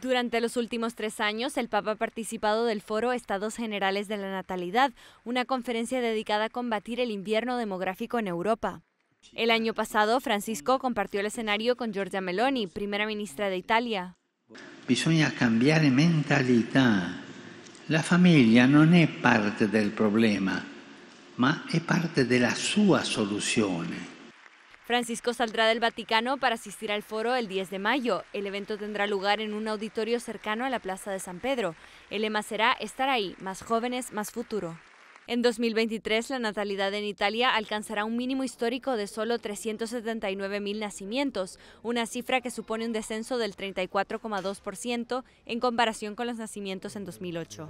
Durante los últimos tres años, el Papa ha participado del foro Estados Generales de la Natalidad, una conferencia dedicada a combatir el invierno demográfico en Europa. El año pasado, Francisco compartió el escenario con Giorgia Meloni, primera ministra de Italia. Bisogna cambiare mentalidad. La familia no es parte del problema, ma es parte della sua solución. Francisco saldrá del Vaticano para asistir al foro el 10 de mayo. El evento tendrá lugar en un auditorio cercano a la Plaza de San Pedro. El lema será Estar ahí, más jóvenes, más futuro. En 2023, la natalidad en Italia alcanzará un mínimo histórico de solo 379.000 nacimientos, una cifra que supone un descenso del 34,2% en comparación con los nacimientos en 2008.